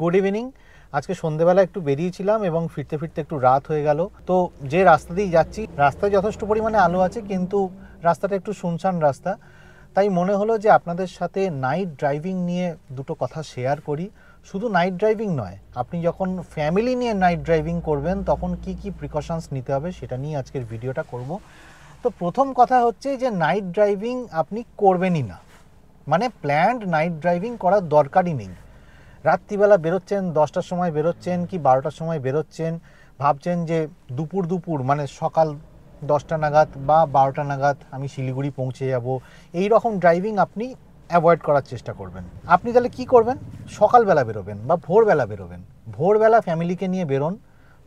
good evening আজকে সন্ধেবেলা একটু বেরিয়েছিলাম এবং ফিরতে ফিরতে একটু রাত হয়ে গেল তো যে রাস্তা দিয়ে যাচ্ছি রাস্তায় যথেষ্ট পরিমাণে আলো আছে কিন্তু রাস্তাটা একটু শুনশান রাস্তা তাই মনে হলো যে আপনাদের সাথে নাইট ড্রাইভিং নিয়ে দুটো কথা শেয়ার করি শুধু নাইট ড্রাইভিং নয় আপনি যখন ফ্যামিলি নিয়ে নাইট ড্রাইভিং করবেন তখন কি কি প্রিকশনস নিতে হবে সেটা নিয়ে আজকের ভিডিওটা করব তো প্রথম কথা হচ্ছে যে নাইট ড্রাইভিং আপনি করবেনই না মানে প্ল্যান্ড নাইট ড্রাইভিং করার দরকারই নেই রাত্রিবেলা বেরোচ্ছেন দশটার সময় বেরোচ্ছেন কি বারোটার সময় বেরোচ্ছেন ভাবছেন যে দুপুর দুপুর মানে সকাল দশটা নাগাদ বা বারোটা নাগাদ আমি শিলিগুড়ি পৌঁছে যাব এই রকম ড্রাইভিং আপনি অ্যাভয়েড করার চেষ্টা করবেন আপনি তাহলে কি করবেন সকালবেলা বেরোবেন বা ভোরবেলা বেরোবেন ভোরবেলা ফ্যামিলিকে নিয়ে বেরোন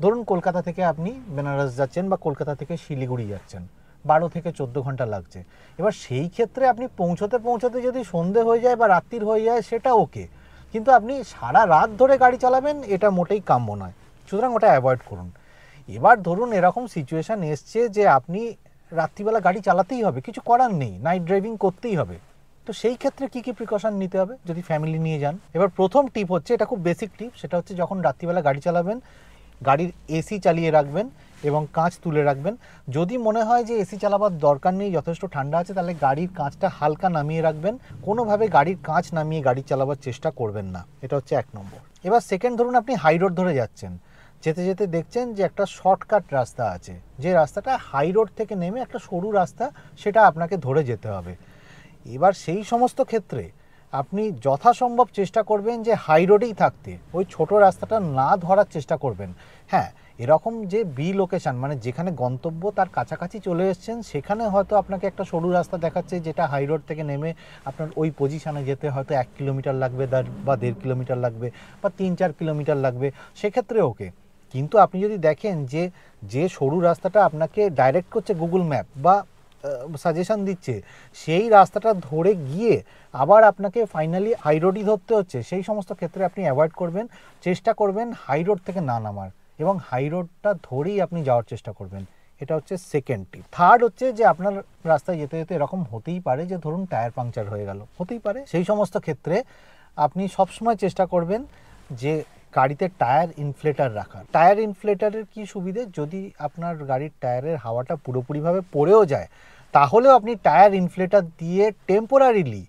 ধরুন কলকাতা থেকে আপনি বেনারস যাচ্ছেন বা কলকাতা থেকে শিলিগুড়ি যাচ্ছেন বারো থেকে চোদ্দো ঘন্টা লাগছে এবার সেই ক্ষেত্রে আপনি পৌঁছতে পৌঁছতে যদি সন্ধে হয়ে যায় বা রাত্রির হয়ে যায় সেটা ওকে কিন্তু আপনি সারা রাত ধরে গাড়ি চালাবেন এটা মোটেই কাম্য নয় সুতরাং ওটা অ্যাভয়েড করুন এবার ধরুন এরকম সিচুয়েশান এসছে যে আপনি রাত্রিবেলা গাড়ি চালাতেই হবে কিছু করার নেই নাইট ড্রাইভিং করতেই হবে তো সেই ক্ষেত্রে কী কী প্রিকশন নিতে হবে যদি ফ্যামিলি নিয়ে যান এবার প্রথম টিপ হচ্ছে এটা খুব বেসিক টিপ সেটা হচ্ছে যখন রাত্রিবেলা গাড়ি চালাবেন গাড়ির এসি চালিয়ে রাখবেন এবং কাঁচ তুলে রাখবেন যদি মনে হয় যে এসি চালাবার দরকার নেই যথেষ্ট ঠান্ডা আছে তাহলে গাড়ির কাঁচটা হালকা নামিয়ে রাখবেন কোনোভাবে গাড়ির কাঁচ নামিয়ে গাড়ি চালাবার চেষ্টা করবেন না এটা হচ্ছে এক নম্বর এবার সেকেন্ড ধরুন আপনি হাই রোড ধরে যাচ্ছেন যেতে যেতে দেখছেন যে একটা শর্টকাট রাস্তা আছে যে রাস্তাটা হাই রোড থেকে নেমে একটা সরু রাস্তা সেটা আপনাকে ধরে যেতে হবে এবার সেই সমস্ত ক্ষেত্রে আপনি যথাসম্ভব চেষ্টা করবেন যে হাই রোডেই থাকতে ওই ছোট রাস্তাটা না ধরার চেষ্টা করবেন হ্যাঁ এরকম যে বি লোকেশান মানে যেখানে গন্তব্য তার কাছাকাছি চলে এসছেন সেখানে হয়তো আপনাকে একটা সরু রাস্তা দেখাচ্ছে যেটা হাই রোড থেকে নেমে আপনার ওই পজিশানে যেতে হয়তো এক কিলোমিটার লাগবে বা দেড় কিলোমিটার লাগবে বা তিন চার কিলোমিটার লাগবে সেক্ষেত্রে ওকে কিন্তু আপনি যদি দেখেন যে যে সরু রাস্তাটা আপনাকে ডাইরেক্ট করছে গুগল ম্যাপ বা সাজেশন দিচ্ছে সেই রাস্তাটা ধরে গিয়ে আবার আপনাকে ফাইনালি হাইরোডই ধরতে হচ্ছে সেই সমস্ত ক্ষেত্রে আপনি অ্যাভয়েড করবেন চেষ্টা করবেন হাইরোড থেকে না নামার এবং হাই রোডটা ধরেই আপনি যাওয়ার চেষ্টা করবেন এটা হচ্ছে সেকেন্ড টিপ থার্ড হচ্ছে যে আপনার রাস্তায় যেতে যেতে এরকম হতেই পারে যে ধরুন টায়ার পাংচার হয়ে গেল হতেই পারে সেই সমস্ত ক্ষেত্রে আপনি সবসময় চেষ্টা করবেন যে গাড়িতে টায়ার ইনফ্লেটার রাখা টায়ার ইনফ্লেটারের কি সুবিধে যদি আপনার গাড়ির টায়ারের হাওয়াটা পুরোপুরিভাবে পড়েও যায় তাহলেও আপনি টায়ার ইনফ্লেটার দিয়ে টেম্পোরারিলি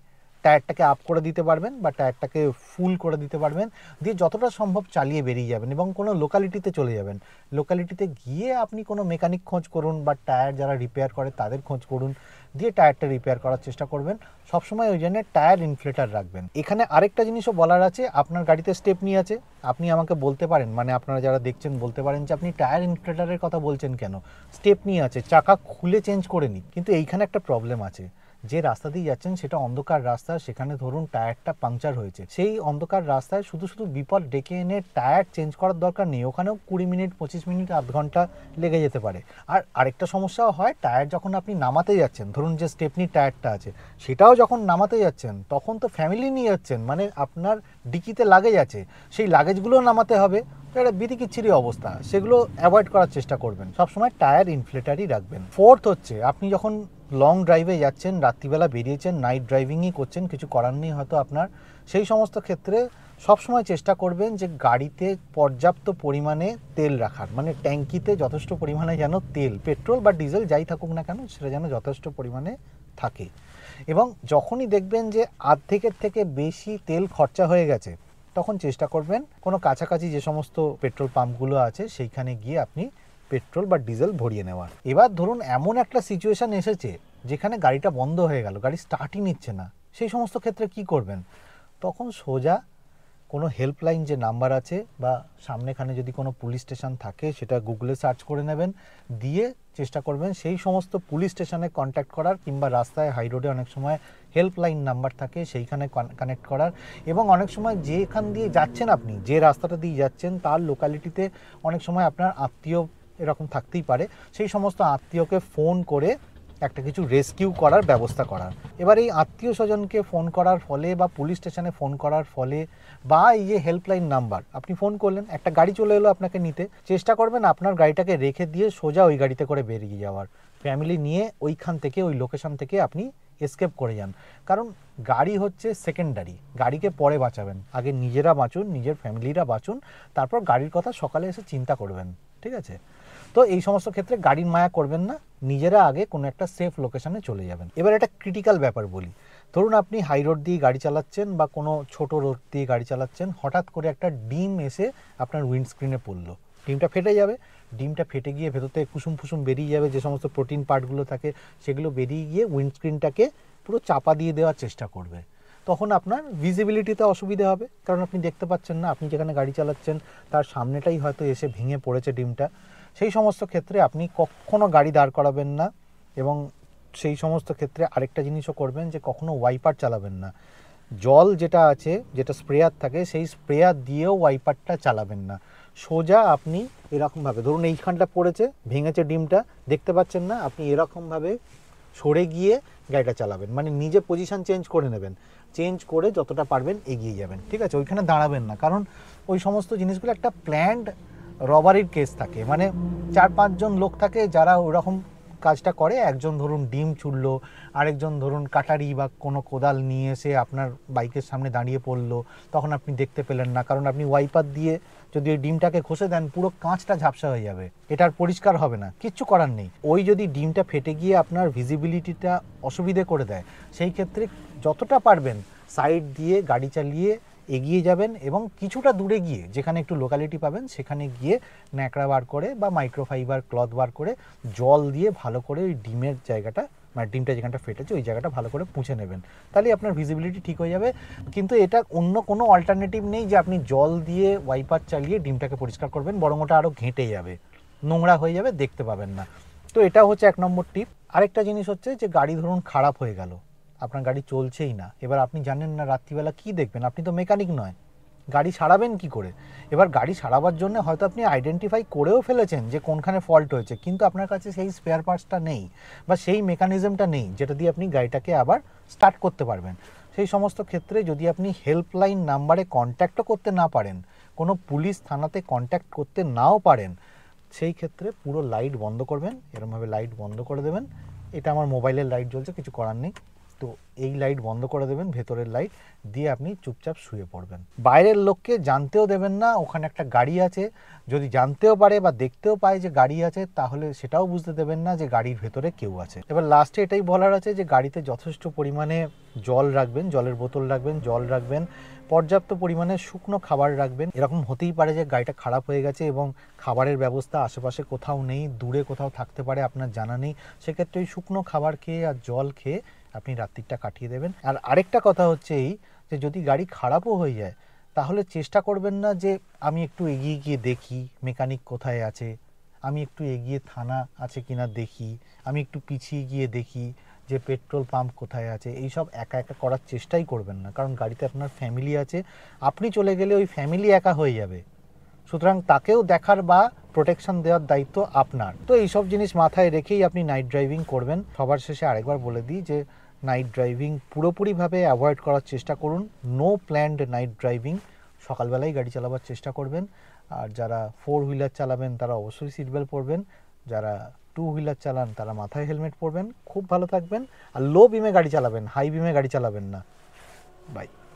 টায়ারটাকে আপ করে দিতে পারবেন বা টায়ারটাকে ফুল করে দিতে পারবেন দিয়ে যতটা সম্ভব চালিয়ে বেরিয়ে যাবেন এবং কোনো লোকালিটিতে চলে যাবেন লোকালিটিতে গিয়ে আপনি কোনো মেকানিক খোঁজ করুন বা টায়ার যারা রিপেয়ার করে তাদের খোঁজ করুন দিয়ে টায়ারটা রিপেয়ার করার চেষ্টা করবেন সবসময় ওই জন্য টায়ার ইনফ্লেটার রাখবেন এখানে আরেকটা জিনিসও বলার আছে আপনার গাড়িতে স্টেপনি আছে আপনি আমাকে বলতে পারেন মানে আপনারা যারা দেখছেন বলতে পারেন যে আপনি টায়ার ইনফ্লেটারের কথা বলছেন কেন স্টেপনি আছে চাকা খুলে চেঞ্জ করে নিই কিন্তু এইখানে একটা প্রবলেম আছে যে রাস্তা দিয়ে যাচ্ছেন সেটা অন্ধকার রাস্তা সেখানে ধরুন টায়ারটা পাংচার হয়েছে সেই অন্ধকার রাস্তায় শুধু শুধু বিপদ ডেকে এনে টায়ার চেঞ্জ করার দরকার নেই ওখানেও কুড়ি মিনিট পঁচিশ মিনিট আধ ঘন্টা লেগে যেতে পারে আর আরেকটা সমস্যাও হয় টায়ার যখন আপনি নামাতে যাচ্ছেন ধরুন যে স্টেপনি টায়ারটা আছে সেটাও যখন নামাতে যাচ্ছেন তখন তো ফ্যামিলি নিয়ে যাচ্ছেন মানে আপনার ডিকিতে লাগেজ আছে সেই লাগেজগুলো নামাতে হবে একটা বিতিকিচ্ছিরি অবস্থা সেগুলো অ্যাভয়েড করার চেষ্টা করবেন সবসময় টায়ার ইনফ্লেটারই রাখবেন ফোর্থ হচ্ছে আপনি যখন লং ড্রাইভে যাচ্ছেন রাত্রিবেলা বেরিয়েছেন নাইট ড্রাইভিংই করছেন কিছু করার নেই হয়তো আপনার সেই সমস্ত ক্ষেত্রে সবসময় চেষ্টা করবেন যে গাড়িতে পর্যাপ্ত পরিমাণে তেল রাখার মানে ট্যাঙ্কিতে যথেষ্ট পরিমাণে যেন তেল পেট্রোল বা ডিজেল যাই থাকুক না কেন সেটা যেন যথেষ্ট পরিমাণে থাকে এবং যখনই দেখবেন যে আর্ধেকের থেকে বেশি তেল খরচা হয়ে গেছে তখন চেষ্টা করবেন কোনো কাছাকাছি যে সমস্ত পেট্রোল পাম্পগুলো আছে সেইখানে গিয়ে আপনি পেট্রোল বা ডিজেল ভরিয়ে নেওয়ার এবার ধরুন এমন একটা সিচুয়েশান এসেছে যেখানে গাড়িটা বন্ধ হয়ে গেল গাড়ি স্টার্টই নিচ্ছে না সেই সমস্ত ক্ষেত্রে কি করবেন তখন সোজা কোনো হেল্পলাইন যে নাম্বার আছে বা সামনেখানে যদি কোনো পুলিশ স্টেশন থাকে সেটা গুগলে সার্চ করে নেবেন দিয়ে চেষ্টা করবেন সেই সমস্ত পুলিশ স্টেশনে কন্ট্যাক্ট করার কিংবা রাস্তায় হাই রোডে অনেক সময় হেল্পলাইন নাম্বার থাকে সেইখানে কানেক্ট করার এবং অনেক সময় যেখান দিয়ে যাচ্ছেন আপনি যে রাস্তাটা দিয়ে যাচ্ছেন তার লোকালিটিতে অনেক সময় আপনার আত্মীয় এরকম থাকতেই পারে সেই সমস্ত আত্মীয়কে ফোন করে একটা কিছু রেস্কিউ করার ব্যবস্থা করার এবার এই আত্মীয় স্বজনকে ফোন করার ফলে বা পুলিশ স্টেশনে ফোন করার ফলে বা এই যে হেল্পলাইন নাম্বার আপনি ফোন করলেন একটা গাড়ি চলে এলো আপনাকে নিতে চেষ্টা করবেন আপনার গাড়িটাকে রেখে দিয়ে সোজা ওই গাড়িতে করে বেরিয়ে যাওয়ার ফ্যামিলি নিয়ে ওইখান থেকে ওই লোকেশন থেকে আপনি এসকেপ করে যান কারণ গাড়ি হচ্ছে সেকেন্ডারি গাড়িকে পরে বাঁচাবেন আগে নিজেরা বাঁচুন নিজের ফ্যামিলিরা বাঁচুন তারপর গাড়ির কথা সকালে এসে চিন্তা করবেন ঠিক আছে তো এই সমস্ত ক্ষেত্রে গাড়ির মায়া করবেন না নিজেরা আগে কোনো একটা সেফ লোকেশানে চলে যাবেন এবার এটা ক্রিটিক্যাল ব্যাপার বলি ধরুন আপনি হাই রোড দিয়ে গাড়ি চালাচ্ছেন বা কোনো ছোট রোড দিয়ে গাড়ি চালাচ্ছেন হঠাৎ করে একটা ডিম এসে আপনার উইন্ডস্ক্রিনে পড়লো ডিমটা ফেটে যাবে ডিমটা ফেটে গিয়ে ভেতর থেকে কুসুম ফুসুম বেরিয়ে যাবে যে সমস্ত প্রোটিন পার্টগুলো থাকে সেগুলো বেরিয়ে গিয়ে উইন্ডস্ক্রিনটাকে পুরো চাপা দিয়ে দেওয়ার চেষ্টা করবে তখন আপনার ভিজিবিলিটিতে অসুবিধে হবে কারণ আপনি দেখতে পাচ্ছেন না আপনি যেখানে গাড়ি চালাচ্ছেন তার সামনেটাই হয়তো এসে ভেঙে পড়েছে ডিমটা সেই সমস্ত ক্ষেত্রে আপনি কখনো গাড়ি দাঁড় করাবেন না এবং সেই সমস্ত ক্ষেত্রে আরেকটা জিনিসও করবেন যে কখনো ওয়াইপার চালাবেন না জল যেটা আছে যেটা স্প্রেয়ার থাকে সেই স্প্রেয়ার দিয়েও ওয়াইপারটা চালাবেন না সোজা আপনি এরকমভাবে ধরুন এইখানটা পড়েছে ভেঙেছে ডিমটা দেখতে পাচ্ছেন না আপনি এরকমভাবে সরে গিয়ে গাড়িটা চালাবেন মানে নিজে পজিশান চেঞ্জ করে নেবেন চেঞ্জ করে যতটা পারবেন এগিয়ে যাবেন ঠিক আছে ওইখানে দাঁড়াবেন না কারণ ওই সমস্ত জিনিসগুলো একটা প্ল্যান্ড রবারির কেস থাকে মানে চার পাঁচজন লোক থাকে যারা ওরকম কাজটা করে একজন ধরুন ডিম ছুড়লো আরেকজন ধরুন কাটারি বা কোনো কোদাল নিয়ে এসে আপনার বাইকের সামনে দাঁড়িয়ে পড়লো তখন আপনি দেখতে পেলেন না কারণ আপনি ওয়াইপার দিয়ে যদি ওই ডিমটাকে ঘষে দেন পুরো কাঁচটা ঝাপসা হয়ে যাবে এটার পরিষ্কার হবে না কিচ্ছু করার নেই ওই যদি ডিমটা ফেটে গিয়ে আপনার ভিজিবিলিটিটা অসুবিধে করে দেয় সেই ক্ষেত্রে যতটা পারবেন সাইড দিয়ে গাড়ি চালিয়ে এগিয়ে যাবেন এবং কিছুটা দূরে গিয়ে যেখানে একটু লোকালিটি পাবেন সেখানে গিয়ে ন্যাকড়া বার করে বা মাইক্রোফাইবার ক্লথ বার করে জল দিয়ে ভালো করে ওই ডিমের জায়গাটা মানে ডিমটা যেখানটা ফেটেছে ওই জায়গাটা ভালো করে পুঁছে নেবেন তাহলে আপনার ভিজিবিলিটি ঠিক হয়ে যাবে কিন্তু এটা অন্য কোনো অল্টারনেটিভ নেই যে আপনি জল দিয়ে ওয়াইপার চালিয়ে ডিমটাকে পরিষ্কার করবেন বরং ওটা আরও ঘেঁটে যাবে নোংরা হয়ে যাবে দেখতে পাবেন না তো এটা হচ্ছে এক নম্বর টিপ আরেকটা জিনিস হচ্ছে যে গাড়ি ধরুন খারাপ হয়ে গেল আপনার গাড়ি চলছেই না এবার আপনি জানেন না রাত্রিবেলা কি দেখবেন আপনি তো মেকানিক নয় গাড়ি সারাবেন কি করে এবার গাড়ি সারাবার জন্য হয়তো আপনি আইডেন্টিফাই করেও ফেলেছেন যে কোনখানে ফল্ট হয়েছে কিন্তু আপনার কাছে সেই স্পেয়ার পার্টসটা নেই বা সেই মেকানিজমটা নেই যেটা দিয়ে আপনি গাড়িটাকে আবার স্টার্ট করতে পারবেন সেই সমস্ত ক্ষেত্রে যদি আপনি হেল্পলাইন নাম্বারে কন্ট্যাক্টও করতে না পারেন কোনো পুলিশ থানাতে কন্ট্যাক্ট করতে নাও পারেন সেই ক্ষেত্রে পুরো লাইট বন্ধ করবেন এরমভাবে লাইট বন্ধ করে দেবেন এটা আমার মোবাইলের লাইট জ্বলছে কিছু করার নেই তো এই লাইট বন্ধ করে দেবেন ভেতরের লাইট দিয়ে আপনি চুপচাপ শুয়ে পড়বেন বাইরের লোককে জানতেও দেবেন না ওখানে একটা গাড়ি আছে যদি জানতেও পারে বা দেখতেও পায় যে গাড়ি আছে তাহলে সেটাও বুঝতে দেবেন না যে গাড়ির ভেতরে কেউ আছে এবার লাস্টে এটাই বলার আছে যে গাড়িতে যথেষ্ট পরিমাণে জল রাখবেন জলের বোতল রাখবেন জল রাখবেন পর্যাপ্ত পরিমাণে শুকনো খাবার রাখবেন এরকম হতেই পারে যে গাড়িটা খারাপ হয়ে গেছে এবং খাবারের ব্যবস্থা আশেপাশে কোথাও নেই দূরে কোথাও থাকতে পারে আপনার জানা নেই সেক্ষেত্রে ওই শুকনো খাবার খেয়ে আর জল খেয়ে আপনি রাত্রিটা কাটিয়ে দেবেন আর আরেকটা কথা হচ্ছে এই যে যদি গাড়ি খারাপও হয়ে যায় তাহলে চেষ্টা করবেন না যে আমি একটু এগিয়ে গিয়ে দেখি মেকানিক কোথায় আছে আমি একটু এগিয়ে থানা আছে কিনা দেখি আমি একটু পিছিয়ে গিয়ে দেখি যে পেট্রোল পাম্প কোথায় আছে এইসব একা একা করার চেষ্টাই করবেন না কারণ গাড়িতে আপনার ফ্যামিলি আছে আপনি চলে গেলে ওই ফ্যামিলি একা হয়ে যাবে সুতরাং তাকেও দেখার বা প্রোটেকশন দেওয়ার দায়িত্ব আপনার তো এইসব জিনিস মাথায় রেখেই আপনি নাইট ড্রাইভিং করবেন সবার শেষে আরেকবার বলে দিই যে নাইট ড্রাইভিং পুরোপুরিভাবে অ্যাভয়েড করার চেষ্টা করুন নো প্ল্যান্ড নাইট ড্রাইভিং সকালবেলায় গাড়ি চালাবার চেষ্টা করবেন আর যারা ফোর হুইলার চালাবেন তারা অবশ্যই সিট বেল্ট পরবেন যারা টু হুইলার চালান তারা মাথায় হেলমেট পরবেন খুব ভালো থাকবেন আর লো বিমে গাড়ি চালাবেন হাই বিমে গাড়ি চালাবেন না বাই